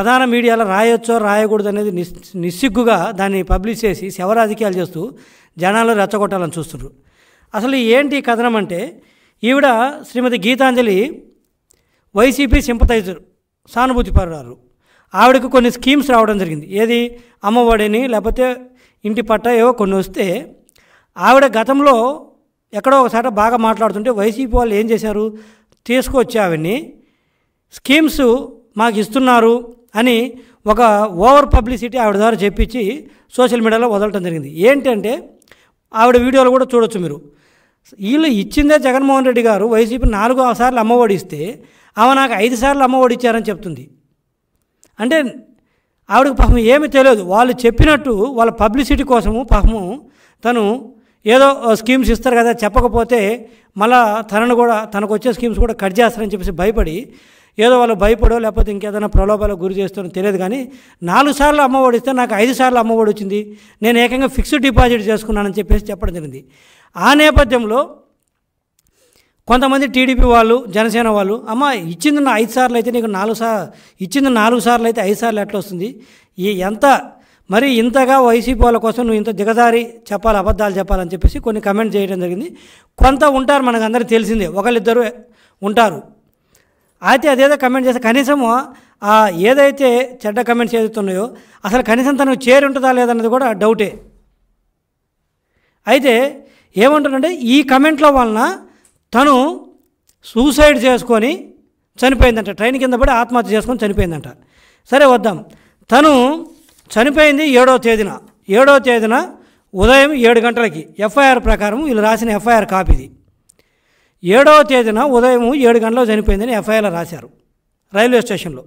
ప్రధాన మీడియాలో రాయొచ్చో రాయకూడదు అనేది నిస్సిగ్గుగా దాన్ని పబ్లిష్ చేసి శవ రాజకీయాలు చేస్తూ జనాలు రెచ్చగొట్టాలని చూస్తున్నారు అసలు ఏంటి కథనం అంటే ఈవిడ శ్రీమతి గీతాంజలి వైసీపీ సింపతైజర్ సానుభూతి పరురారు ఆవిడకు కొన్ని స్కీమ్స్ రావడం జరిగింది ఏది అమ్మఒడిని లేకపోతే ఇంటి పట్ట ఏవో కొన్ని వస్తే ఆవిడ గతంలో ఎక్కడో ఒకసారి బాగా మాట్లాడుతుంటే వైసీపీ వాళ్ళు ఏం చేశారు తీసుకొచ్చి ఆవిడ్ని స్కీమ్స్ మాకు ఇస్తున్నారు అని ఒక ఓవర్ పబ్లిసిటీ ఆవిడ ద్వారా చెప్పించి సోషల్ మీడియాలో వదలటం జరిగింది ఏంటంటే ఆవిడ వీడియోలు కూడా చూడొచ్చు మీరు వీళ్ళు ఇచ్చిందే జగన్మోహన్ రెడ్డి గారు వైసీపీ నాలుగు సార్లు అమ్మఒడి ఇస్తే ఆమె నాకు ఐదు సార్లు అమ్మఒడి ఇచ్చారని చెప్తుంది అంటే ఆవిడకి పాపం ఏమి తెలియదు వాళ్ళు చెప్పినట్టు వాళ్ళ పబ్లిసిటీ కోసము పాపము తను ఏదో స్కీమ్స్ ఇస్తారు కదా చెప్పకపోతే మళ్ళా తనను కూడా తనకు వచ్చే స్కీమ్స్ కూడా కట్ చేస్తారని చెప్పేసి భయపడి ఏదో వాళ్ళు భయపడో లేకపోతే ఇంకేదైనా ప్రలోభాలకు గురి చేస్తారో తెలియదు కానీ నాలుగు సార్లు అమ్మఒడి ఇస్తే నాకు ఐదు సార్లు అమ్మఒడి వచ్చింది నేను ఏకంగా ఫిక్స్డ్ డిపాజిట్ చేసుకున్నానని చెప్పేసి చెప్పడం జరిగింది ఆ నేపథ్యంలో కొంతమంది టీడీపీ వాళ్ళు జనసేన వాళ్ళు అమ్మ ఇచ్చింది నా ఐదు సార్లు అయితే నీకు నాలుగు సార్ ఇచ్చింది నాలుగు సార్లు అయితే ఐదు సార్లు ఎట్లా వస్తుంది ఈ ఎంత మరి ఇంతగా వైసీపీ వాళ్ళ కోసం నువ్వు ఇంత దిగదారి చెప్పాలి అబద్ధాలు చెప్పాలని చెప్పేసి కొన్ని కమెంట్ చేయడం జరిగింది కొంత ఉంటారు మనకు అందరికీ తెలిసిందే ఒకళ్ళిద్దరు ఉంటారు అయితే అదేదో కమెంట్ చేస్తే కనీసము ఆ ఏదైతే చెడ్డ కమెంట్స్ ఏదైతున్నాయో అసలు కనీసం తనకు చేరి ఉంటుందా లేదన్నది కూడా డౌటే అయితే ఏమంటుందంటే ఈ కమెంట్ల వలన తను సూసైడ్ చేసుకొని చనిపోయిందంట ట్రైన్ కింద పడి ఆత్మహత్య చేసుకొని చనిపోయిందంట సరే వద్దాం తను చనిపోయింది ఏడో తేదీన ఏడో తేదీన ఉదయం ఏడు గంటలకి ఎఫ్ఐఆర్ ప్రకారం వీళ్ళు రాసిన ఎఫ్ఐఆర్ కాపీది ఏడవ తేదీన ఉదయం ఏడు గంటలో చనిపోయిందని ఎఫ్ఐఆర్లో రాశారు రైల్వే స్టేషన్లో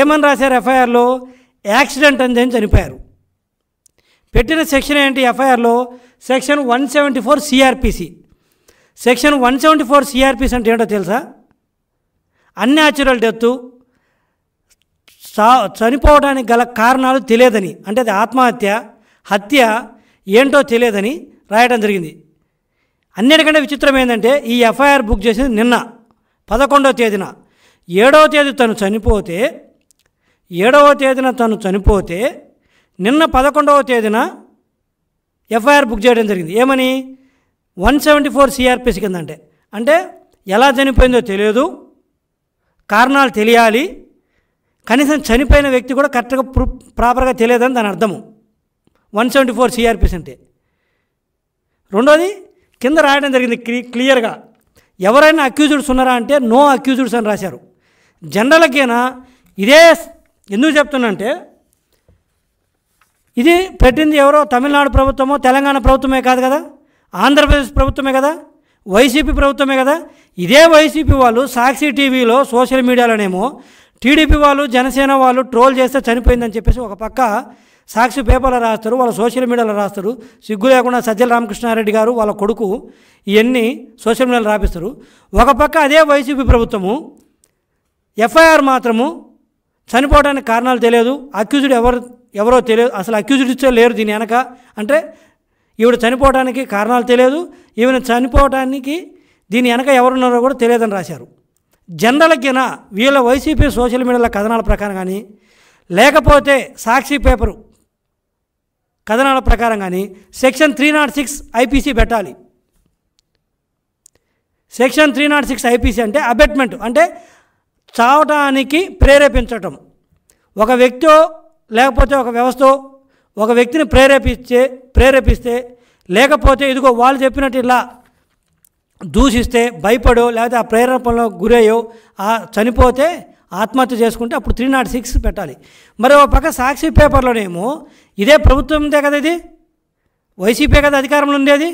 ఏమని రాశారు ఎఫ్ఐఆర్లో యాక్సిడెంట్ అని చనిపోయారు పెట్టిన సెక్షన్ ఏంటి ఎఫ్ఐఆర్లో section one seventy four CrPC section one seventy four CrPC అంటే ఏంటో తెలుసా అన్యాచురల్ డెత్ చనిపోవడానికి గల కారణాలు తెలియదని అంటే అది ఆత్మహత్య హత్య ఏంటో తెలియదని రాయడం జరిగింది అన్నిటికంటే విచిత్రం ఏంటంటే ఈ ఎఫ్ఐఆర్ బుక్ చేసింది నిన్న పదకొండవ తేదీన ఏడవ తేదీ తను చనిపోతే ఏడవ తేదీన తను చనిపోతే నిన్న పదకొండవ తేదీన ఎఫ్ఐఆర్ బుక్ చేయడం జరిగింది ఏమని వన్ సెవెంటీ ఫోర్ సిఆర్పిసి కింద అంటే అంటే ఎలా చనిపోయిందో తెలియదు కారణాలు తెలియాలి కనీసం చనిపోయిన వ్యక్తి కూడా కరెక్ట్గా ప్రాపర్గా తెలియదని దాని అర్థము వన్ సెవెంటీ ఫోర్ సిఆర్పిస్ అంటే రెండోది కింద రాయడం జరిగింది క్లీ క్లియర్గా ఎవరైనా అక్యూజ్డ్స్ ఉన్నారా అంటే నో అక్యూజ్డ్స్ అని రాశారు జనరల్కైనా ఇదే ఎందుకు చెప్తున్నంటే ఇది పెట్టింది ఎవరో తమిళనాడు ప్రభుత్వమో తెలంగాణ ప్రభుత్వమే కాదు కదా ఆంధ్రప్రదేశ్ ప్రభుత్వమే కదా వైసీపీ ప్రభుత్వమే కదా ఇదే వైసీపీ వాళ్ళు సాక్షి టీవీలో సోషల్ మీడియాలోనేమో టీడీపీ వాళ్ళు జనసేన వాళ్ళు ట్రోల్ చేస్తే చనిపోయిందని చెప్పేసి ఒక పక్క సాక్షి పేపర్లో రాస్తారు వాళ్ళ సోషల్ మీడియాలో రాస్తారు సిగ్గు లేకుండా సజ్జల రామకృష్ణారెడ్డి గారు వాళ్ళ కొడుకు ఇవన్నీ సోషల్ మీడియాలో రాపిస్తారు ఒక పక్క అదే వైసీపీ ప్రభుత్వము ఎఫ్ఐఆర్ మాత్రము చనిపోవడానికి కారణాలు తెలియదు అక్యూజ్డ్ ఎవరు ఎవరో తెలియదు అసలు అక్యూజ్డ్ ఇచ్చే లేరు దీని వెనక అంటే ఈవిడ చనిపోవడానికి కారణాలు తెలియదు ఈవిడ చనిపోవడానికి దీని వెనక ఎవరున్నారో కూడా తెలియదని రాశారు జనరల్కినా వీళ్ళ వైసీపీ సోషల్ మీడియాలో కథనాల ప్రకారం కానీ లేకపోతే సాక్షి పేపరు కథనాల ప్రకారం కానీ section three not six IPC పెట్టాలి section three not six IPC అంటే అబెట్మెంట్ అంటే చావటానికి ప్రేరేపించటం ఒక వ్యక్తితో లేకపోతే ఒక వ్యవస్థ ఒక వ్యక్తిని ప్రేరేపించే ప్రేరేపిస్తే లేకపోతే ఇదిగో వాళ్ళు చెప్పినట్టు ఇలా దూషిస్తే భయపడో లేకపోతే ఆ ప్రేరేపణలో గురయ్యో ఆ చనిపోతే ఆత్మహత్య చేసుకుంటే అప్పుడు త్రీ నాట్ సిక్స్ పెట్టాలి మరి ఒక పక్క సాక్షి పేపర్లోనేమో ఇదే ప్రభుత్వంతే కదా ఇది వైసీపీ కదా అధికారంలో ఉండేది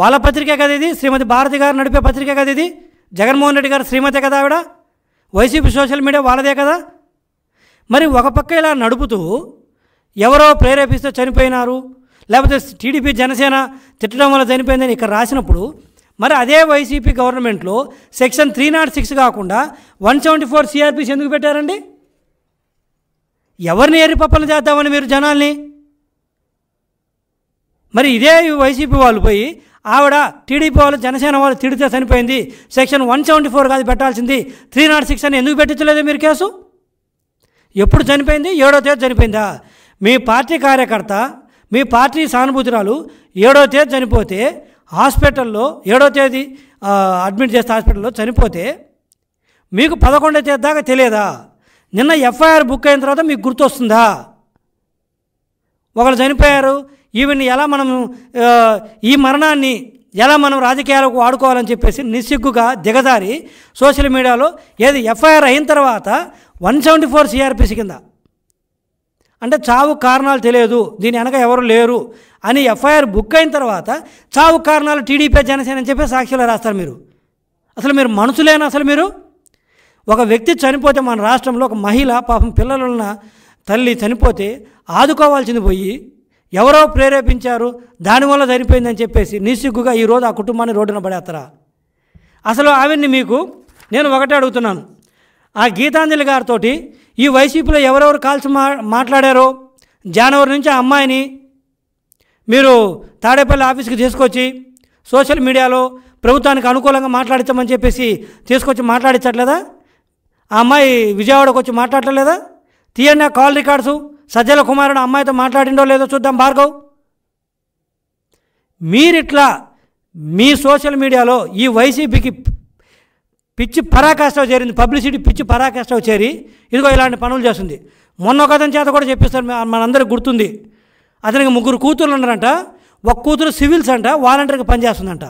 వాళ్ళ పత్రికే కదా ఇది శ్రీమతి భారతి గారు నడిపే పత్రికే కదా ఇది జగన్మోహన్ రెడ్డి గారు శ్రీమతే కదా ఆవిడ వైసీపీ సోషల్ మీడియా వాళ్ళదే కదా మరి ఒక పక్క ఇలా నడుపుతూ ఎవరో ప్రేరేపిస్తే చనిపోయినారు లేకపోతే టీడీపీ జనసేన తిట్టడం వల్ల చనిపోయిందని ఇక్కడ రాసినప్పుడు మరి అదే వైసీపీ గవర్నమెంట్లో సెక్షన్ త్రీ నాట్ సిక్స్ కాకుండా వన్ సెవెంటీ ఫోర్ సిఆర్పిసి ఎందుకు పెట్టారండి ఎవరిని ఏరి పప్పలు చేద్దామని మీరు జనాల్ని మరి ఇదే వైసీపీ వాళ్ళు పోయి ఆవిడ టీడీపీ వాళ్ళు జనసేన వాళ్ళు తిడితే చనిపోయింది సెక్షన్ వన్ సెవెంటీ ఫోర్ కాదు పెట్టాల్సింది త్రీ నాట్ సిక్స్ అని ఎందుకు పెట్టించలేదు మీరు కేసు ఎప్పుడు చనిపోయింది ఏడో తేదీ చనిపోయిందా మీ పార్టీ కార్యకర్త మీ పార్టీ సానుభూతురాలు ఏడో తేదీ చనిపోతే హాస్పిటల్లో ఏడో తేదీ అడ్మిట్ చేస్తే హాస్పిటల్లో చనిపోతే మీకు పదకొండో తేదీ దాకా తెలియదా నిన్న ఎఫ్ఐఆర్ బుక్ అయిన తర్వాత మీకు గుర్తొస్తుందా ఒకళ్ళు చనిపోయారు ఈవెన్ ఎలా మనం ఈ మరణాన్ని ఎలా మనం రాజకీయాలకు వాడుకోవాలని చెప్పేసి నిస్సిగ్గుగా దిగజారి సోషల్ మీడియాలో ఏది ఎఫ్ఐఆర్ అయిన తర్వాత వన్ సెవెంటీ ఫోర్ సిఆర్పిసి కింద అంటే చావు కారణాలు తెలియదు దీని వెనక ఎవరు లేరు అని ఎఫ్ఐఆర్ బుక్ అయిన తర్వాత చావు కారణాలు టీడీపీ జనసేన అని చెప్పి సాక్షులు రాస్తారు మీరు అసలు మీరు మనసులేనా అసలు మీరు ఒక వ్యక్తి చనిపోతే మన రాష్ట్రంలో ఒక మహిళ పాపం పిల్లలున్న తల్లి చనిపోతే ఆదుకోవాల్సింది పోయి ఎవరో ప్రేరేపించారు దానివల్ల చనిపోయిందని చెప్పేసి నిస్సిగ్గుగా ఈరోజు ఆ కుటుంబాన్ని రోడ్డున పడేస్తారా అసలు ఆవిడ్ని మీకు నేను ఒకటే అడుగుతున్నాను ఆ గీతాంజలి గారితో ఈ వైసీపీలో ఎవరెవరు కాల్చి మా మాట్లాడారో జానవరి నుంచి ఆ అమ్మాయిని మీరు తాడేపల్లి ఆఫీస్కి తీసుకొచ్చి సోషల్ మీడియాలో ప్రభుత్వానికి అనుకూలంగా మాట్లాడించమని చెప్పేసి తీసుకొచ్చి మాట్లాడించట్లేదా ఆ అమ్మాయి విజయవాడకు వచ్చి మాట్లాడలేదా తీయండి ఆ కాల్ రికార్డ్స్ సజ్జల కుమారుడు అమ్మాయితో మాట్లాడిండో లేదో చూద్దాం భార్గవ్ మీరిట్లా మీ సోషల్ మీడియాలో ఈ వైసీపీకి పిచ్చి పరాకాష్ట చేరింది పబ్లిసిటీ పిచ్చి పరాకాష్ట చేరి ఇదిగో ఇలాంటి పనులు చేస్తుంది మొన్న ఒక అతని చేత కూడా చెప్పిస్తారు మనందరికి గుర్తుంది అతనికి ముగ్గురు కూతుర్లు ఉన్నారంట ఒక కూతురు సివిల్స్ అంట వాలంటీర్గా పనిచేస్తుందంట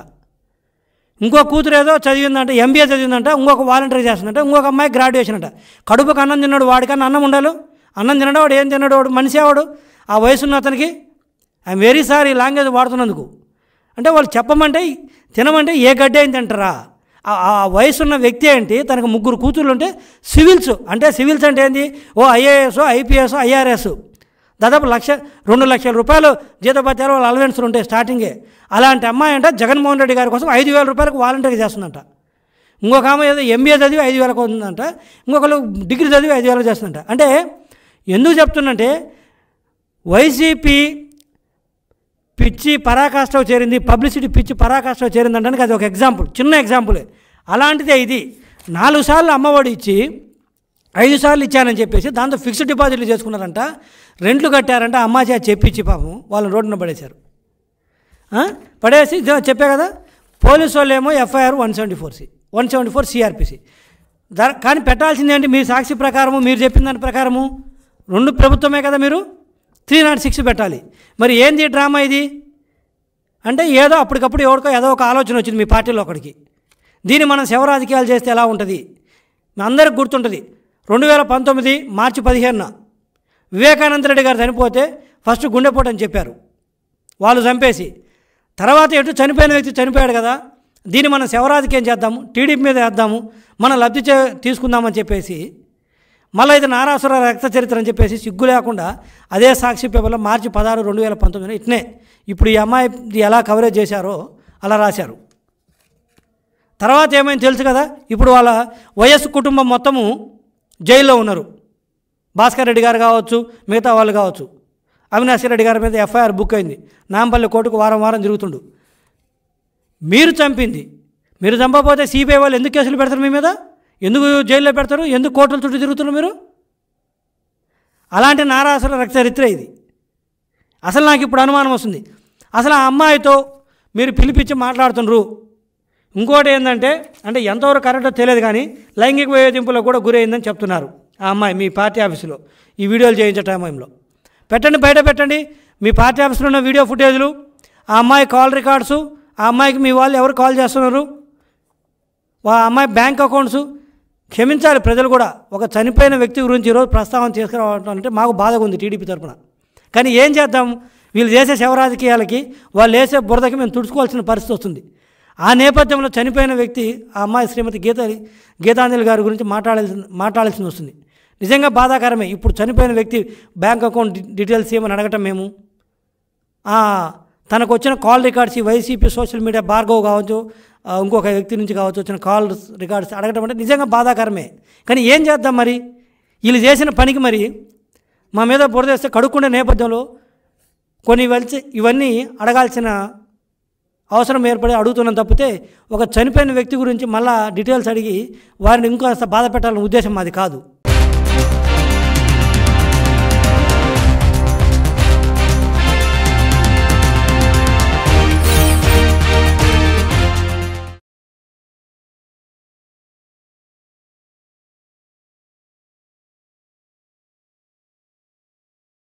ఇంకో కూతురు ఏదో చదివిందంట ఎంబీఏ చదివిందంట ఇంకొక వాలంటీర్ చేస్తుందంట ఇంకొక అమ్మాయి గ్రాడ్యుయేషన్ అంట కడుపుకి అన్నం తిన్నాడు వాడికన్నా అన్నం ఉండాలి అన్నం వాడు ఏం వాడు మనిషి ఆవాడు ఆ వయసున్న అతనికి ఐఎమ్ వెరీ సారీ లాంగ్వేజ్ వాడుతున్నందుకు అంటే వాళ్ళు చెప్పమంటే తినమంటే ఏ గడ్డి అయింది అంటారా ఆ వయసు ఉన్న వ్యక్తి ఏంటి తనకు ముగ్గురు కూతుర్లు ఉంటే సివిల్స్ అంటే సివిల్స్ అంటే ఏంటి ఓ ఐఏఎస్ ఐపీఎస్ ఐఆర్ఎస్ దాదాపు లక్ష రెండు లక్షల రూపాయలు జీతపత్యాలు వాళ్ళు అలవెన్స్లు ఉంటాయి స్టార్టింగే అలాంటి అమ్మాయి అంటే జగన్మోహన్ రెడ్డి గారి కోసం ఐదు వేల రూపాయలకు వాలంటీర్గా చేస్తుందంట ఇంకొక ఆమె ఏదో ఎంబీఏ చదివి ఐదు వేలకు అవుతుందంట ఇంకొకరు డిగ్రీ చదివి ఐదు వేలకు చేస్తుందంట అంటే ఎందుకు చెప్తుందంటే వైసీపీ పిచ్చి పరాకాష్ఠ చేరింది పబ్లిసిటీ పిచ్చి పరాకాష్ఠ చేరింది అంటే అది ఒక ఎగ్జాంపుల్ చిన్న ఎగ్జాంపులే అలాంటిదే ఇది నాలుగు సార్లు అమ్మఒడి ఇచ్చి ఐదు సార్లు ఇచ్చానని చెప్పేసి దాంతో ఫిక్స్డ్ డిపాజిట్లు చేసుకున్నారంట రెంట్లు కట్టారంట అమ్మాజీ అది చెప్పించి పాపం వాళ్ళని రోడ్డున పడేశారు పడేసి చెప్పే కదా పోలీసు వాళ్ళు ఏమో FIR one seventy four C one seventy four CrPC కానీ పెట్టాల్సిందేంటి మీ సాక్షి ప్రకారము మీరు చెప్పిన దాని ప్రకారము రెండు ప్రభుత్వమే కదా మీరు త్రీ నాట్ సిక్స్ పెట్టాలి మరి ఏంది డ్రామా ఇది అంటే ఏదో అప్పటికప్పుడు ఎవరికో ఏదో ఒక ఆలోచన వచ్చింది మీ పార్టీలో ఒకడికి దీన్ని మనం శవ రాజకీయాలు చేస్తే ఎలా ఉంటుంది అందరికి గుర్తుంటుంది రెండు వేల పంతొమ్మిది మార్చి పదిహేనున వివేకానంద రెడ్డి గారు చనిపోతే ఫస్ట్ గుండెపోటు అని చెప్పారు వాళ్ళు చంపేసి తర్వాత ఎటు చనిపోయిన వ్యక్తి చనిపోయాడు కదా దీన్ని మనం శవరాజకీయం చేద్దాము టీడీపీ మీద వేద్దాము మనం లబ్ధి చే తీసుకుందామని చెప్పేసి మళ్ళీ అయితే నారాసుర రక్త చరిత్ర అని చెప్పేసి సిగ్గు లేకుండా అదే సాక్షి పేపర్లో మార్చి పదహారు రెండు వేల పంతొమ్మిదిలో ఇట్నే ఇప్పుడు ఈ అమ్మాయి ఎలా కవరేజ్ చేశారో అలా రాశారు తర్వాత ఏమైంది తెలుసు కదా ఇప్పుడు వాళ్ళ వయస్సు కుటుంబం మొత్తము జైల్లో ఉన్నారు భాస్కర్ రెడ్డి గారు కావచ్చు మిగతా వాళ్ళు కావచ్చు అవినాష్ రెడ్డి గారి మీద ఎఫ్ఐఆర్ బుక్ అయింది నాంపల్లి కోర్టుకు వారం వారం తిరుగుతుండు మీరు చంపింది మీరు చంపకపోతే సిబిఐ వాళ్ళు ఎందుకు కేసులు పెడతారు మీ మీద ఎందుకు జైల్లో పెడతారు ఎందుకు కోర్టుల చుట్టూ తిరుగుతున్నారు మీరు అలాంటి నారాసుల రక్తచరిత్ర ఇది అసలు నాకు ఇప్పుడు అనుమానం వస్తుంది అసలు ఆ అమ్మాయితో మీరు పిలిపించి మాట్లాడుతున్నారు ఇంకోటి ఏంటంటే అంటే ఎంతవరకు కరెక్టో తెలియదు కానీ లైంగిక వేధింపులకు కూడా గురైందని చెప్తున్నారు ఆ అమ్మాయి మీ పార్టీ ఆఫీసులో ఈ వీడియోలు చేయించే టైంలో పెట్టండి బయట పెట్టండి మీ పార్టీ ఆఫీసులో ఉన్న వీడియో ఫుటేజ్లు ఆ అమ్మాయి కాల్ రికార్డ్స్ ఆ అమ్మాయికి మీ వాళ్ళు ఎవరు కాల్ చేస్తున్నారు ఆ అమ్మాయి బ్యాంక్ అకౌంట్స్ క్షమించాలి ప్రజలు కూడా ఒక చనిపోయిన వ్యక్తి గురించి ఈరోజు ప్రస్తావన తీసుకురావడం అంటే మాకు బాధగా ఉంది టీడీపీ తరఫున కానీ ఏం చేద్దాం వీళ్ళు చేసే శవరాజకీయాలకి వాళ్ళు వేసే బురదకి మేము తుడుచుకోవాల్సిన పరిస్థితి వస్తుంది ఆ నేపథ్యంలో చనిపోయిన వ్యక్తి ఆ అమ్మాయి శ్రీమతి గీత గీతాంజలి గారి గురించి మాట్లాడాల్సి మాట్లాడాల్సి వస్తుంది నిజంగా బాధాకరమే ఇప్పుడు చనిపోయిన వ్యక్తి బ్యాంక్ అకౌంట్ డీటెయిల్స్ ఏమని అడగటం మేము తనకు వచ్చిన call records YCP social media Bhargav కావచ్చు ఇంకొక వ్యక్తి నుంచి కావచ్చు వచ్చిన కాల్ రికార్డ్స్ అడగడం అంటే నిజంగా బాధాకరమే కానీ ఏం చేద్దాం మరి వీళ్ళు చేసిన పనికి మరి మా మీద బురదేస్తే కడుక్కునే నేపథ్యంలో కొన్ని వలిచి ఇవన్నీ అడగాల్సిన అవసరం ఏర్పడి అడుగుతున్నాం తప్పితే ఒక చనిపోయిన వ్యక్తి గురించి మళ్ళా డీటెయిల్స్ అడిగి వారిని ఇంకో బాధ పెట్టాలనే ఉద్దేశం మాది కాదు